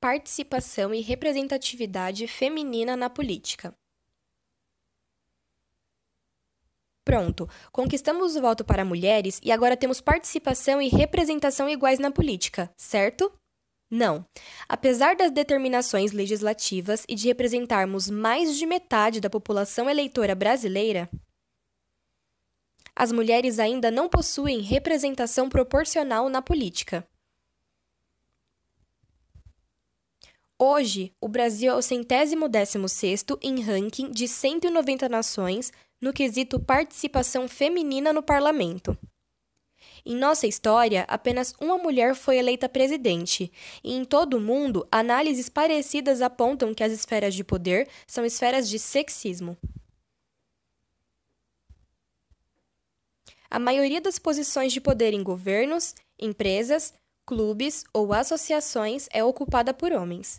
participação e representatividade feminina na política. Pronto, conquistamos o voto para mulheres e agora temos participação e representação iguais na política, certo? Não. Apesar das determinações legislativas e de representarmos mais de metade da população eleitora brasileira, as mulheres ainda não possuem representação proporcional na política. Hoje, o Brasil é o centésimo décimo sexto em ranking de 190 nações no quesito participação feminina no parlamento. Em nossa história, apenas uma mulher foi eleita presidente, e em todo o mundo, análises parecidas apontam que as esferas de poder são esferas de sexismo. A maioria das posições de poder em governos, empresas, clubes ou associações é ocupada por homens.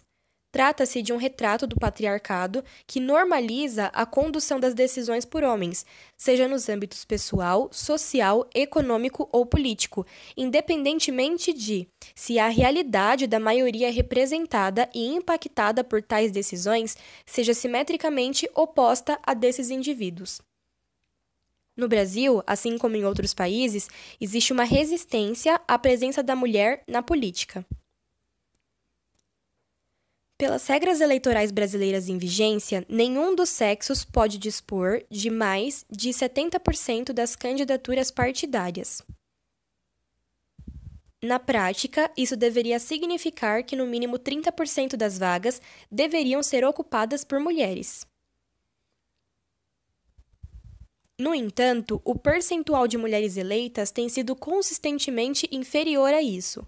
Trata-se de um retrato do patriarcado que normaliza a condução das decisões por homens, seja nos âmbitos pessoal, social, econômico ou político, independentemente de se a realidade da maioria é representada e impactada por tais decisões seja simetricamente oposta à desses indivíduos. No Brasil, assim como em outros países, existe uma resistência à presença da mulher na política. Pelas regras eleitorais brasileiras em vigência, nenhum dos sexos pode dispor de mais de 70% das candidaturas partidárias. Na prática, isso deveria significar que no mínimo 30% das vagas deveriam ser ocupadas por mulheres. No entanto, o percentual de mulheres eleitas tem sido consistentemente inferior a isso.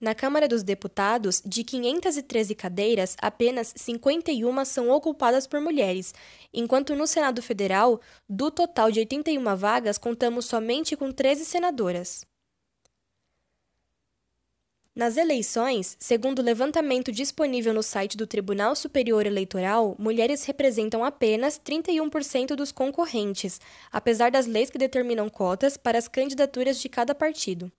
Na Câmara dos Deputados, de 513 cadeiras, apenas 51 são ocupadas por mulheres, enquanto no Senado Federal, do total de 81 vagas, contamos somente com 13 senadoras. Nas eleições, segundo o levantamento disponível no site do Tribunal Superior Eleitoral, mulheres representam apenas 31% dos concorrentes, apesar das leis que determinam cotas para as candidaturas de cada partido.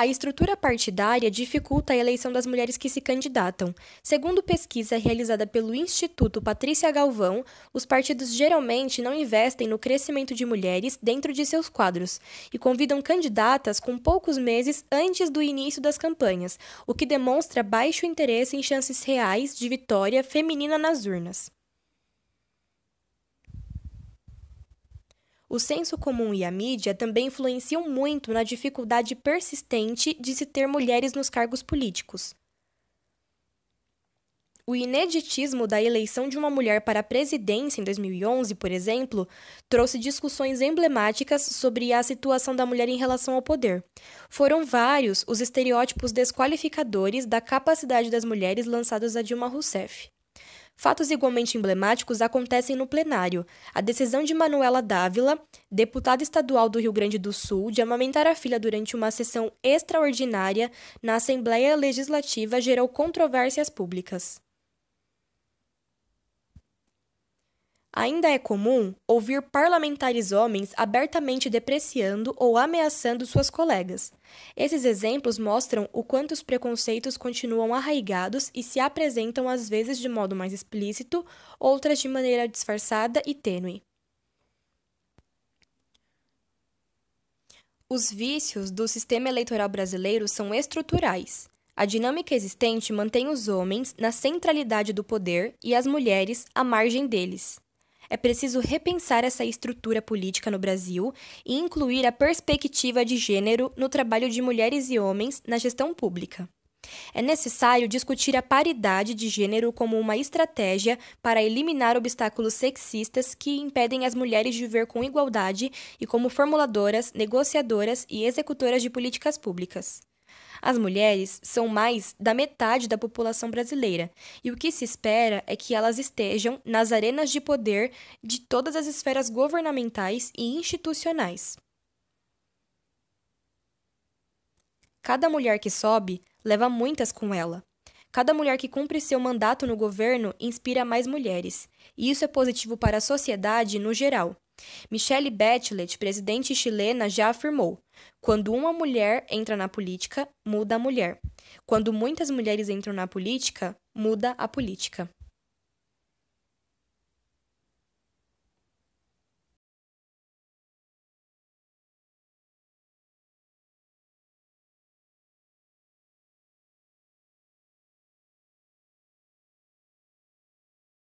A estrutura partidária dificulta a eleição das mulheres que se candidatam. Segundo pesquisa realizada pelo Instituto Patrícia Galvão, os partidos geralmente não investem no crescimento de mulheres dentro de seus quadros e convidam candidatas com poucos meses antes do início das campanhas, o que demonstra baixo interesse em chances reais de vitória feminina nas urnas. O senso comum e a mídia também influenciam muito na dificuldade persistente de se ter mulheres nos cargos políticos. O ineditismo da eleição de uma mulher para a presidência em 2011, por exemplo, trouxe discussões emblemáticas sobre a situação da mulher em relação ao poder. Foram vários os estereótipos desqualificadores da capacidade das mulheres lançados a Dilma Rousseff. Fatos igualmente emblemáticos acontecem no plenário. A decisão de Manuela Dávila, deputada estadual do Rio Grande do Sul, de amamentar a filha durante uma sessão extraordinária na Assembleia Legislativa gerou controvérsias públicas. Ainda é comum ouvir parlamentares homens abertamente depreciando ou ameaçando suas colegas. Esses exemplos mostram o quanto os preconceitos continuam arraigados e se apresentam às vezes de modo mais explícito, outras de maneira disfarçada e tênue. Os vícios do sistema eleitoral brasileiro são estruturais. A dinâmica existente mantém os homens na centralidade do poder e as mulheres à margem deles é preciso repensar essa estrutura política no Brasil e incluir a perspectiva de gênero no trabalho de mulheres e homens na gestão pública. É necessário discutir a paridade de gênero como uma estratégia para eliminar obstáculos sexistas que impedem as mulheres de viver com igualdade e como formuladoras, negociadoras e executoras de políticas públicas. As mulheres são mais da metade da população brasileira, e o que se espera é que elas estejam nas arenas de poder de todas as esferas governamentais e institucionais. Cada mulher que sobe leva muitas com ela. Cada mulher que cumpre seu mandato no governo inspira mais mulheres, e isso é positivo para a sociedade no geral. Michelle Bachelet, presidente chilena, já afirmou: quando uma mulher entra na política, muda a mulher. Quando muitas mulheres entram na política, muda a política.